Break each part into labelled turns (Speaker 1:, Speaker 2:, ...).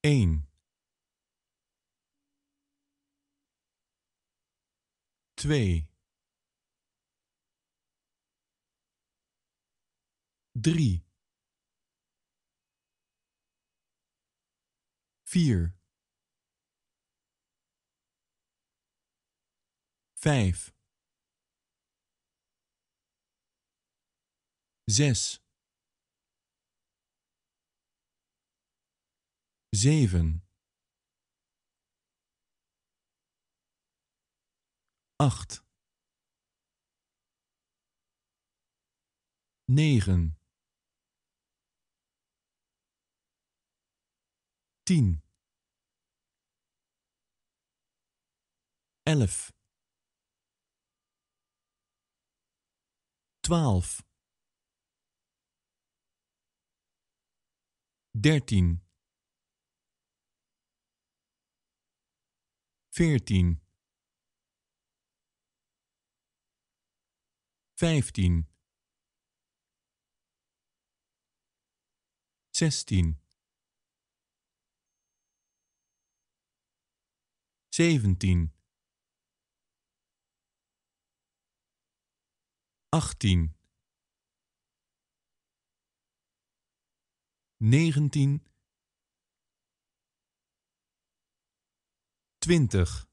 Speaker 1: één, twee, drie, vier, vijf, zes. zeven, acht, negen, tien, elf, twaalf, dertien. veertien, vijftien, zestien, zeventien, achttien, negentien. twintig,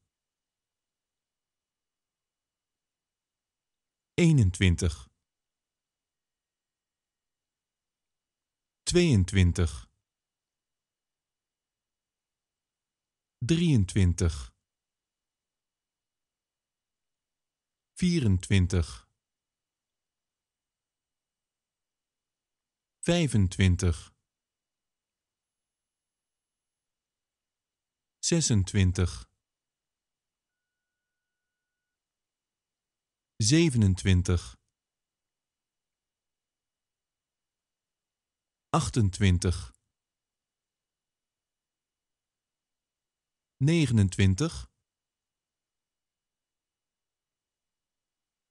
Speaker 1: eenentwintig, tweeëntwintig, drieëntwintig, vierentwintig, vijfentwintig. 26 27 28 29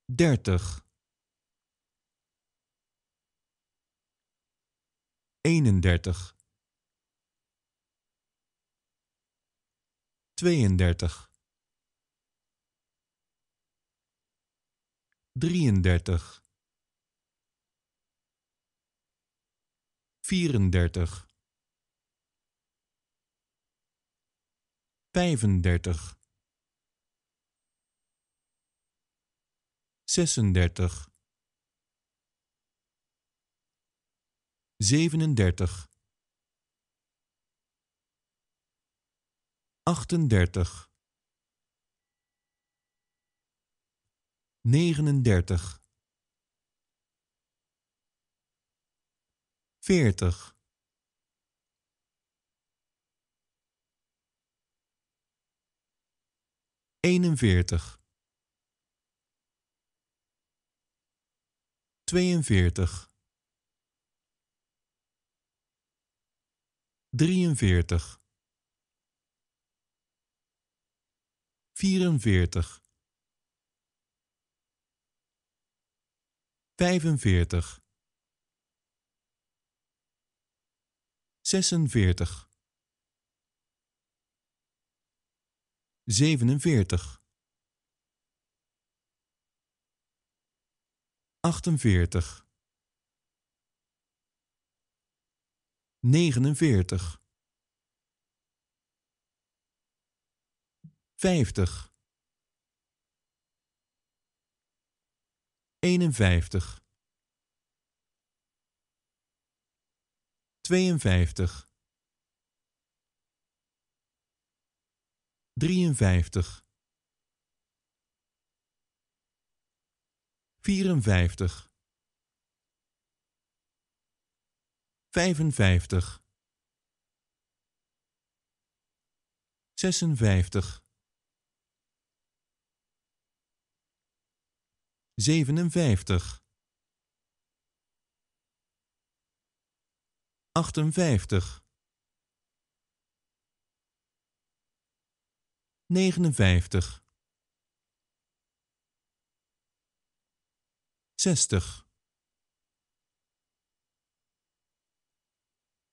Speaker 1: 30 31 tweeëndertig, drieëndertig, vierendertig, vijfendertig, zesendertig, zevenendertig. 38 39 40 41 42 43 44 45 46 47 48 49 50 51 52 53 54 55 56 57 58 59 60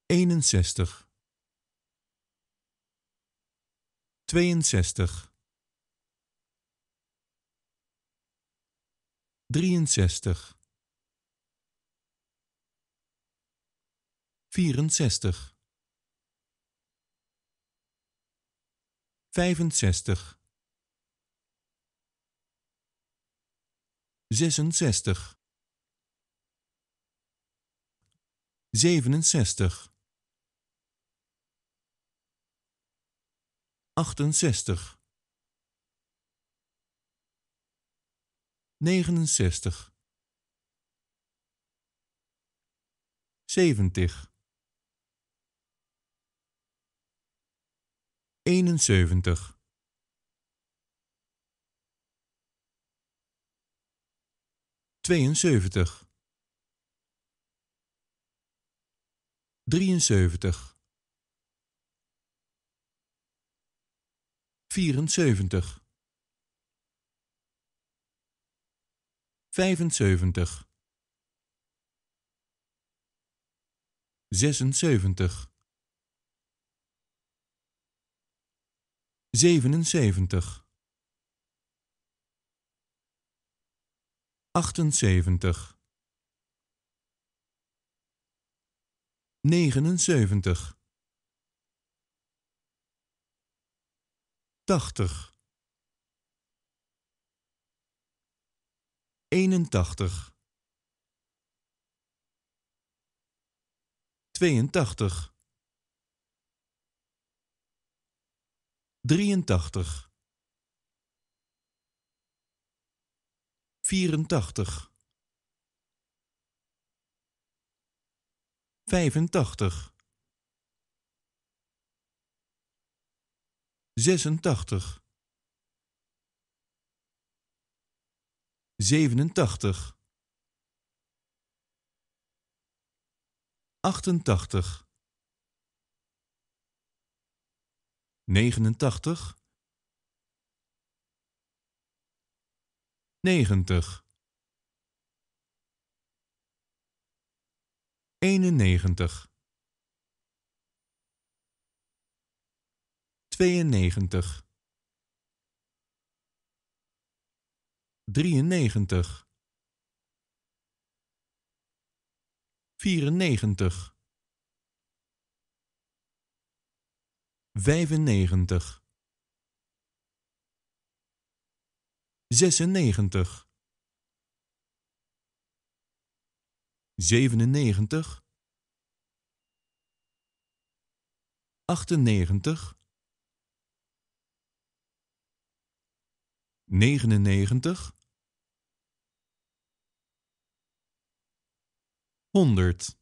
Speaker 1: 61 62 63 64 65 66 67 68 69 70 71 72 73 74 75 76 77 78 79 80 81 82 83 84 85 86 87 88 89 90 91 92 drieënnegentig, vierennegentig, vijfennegentig, zesennegentig, zevenennegentig, achtennegentig. 99 honderd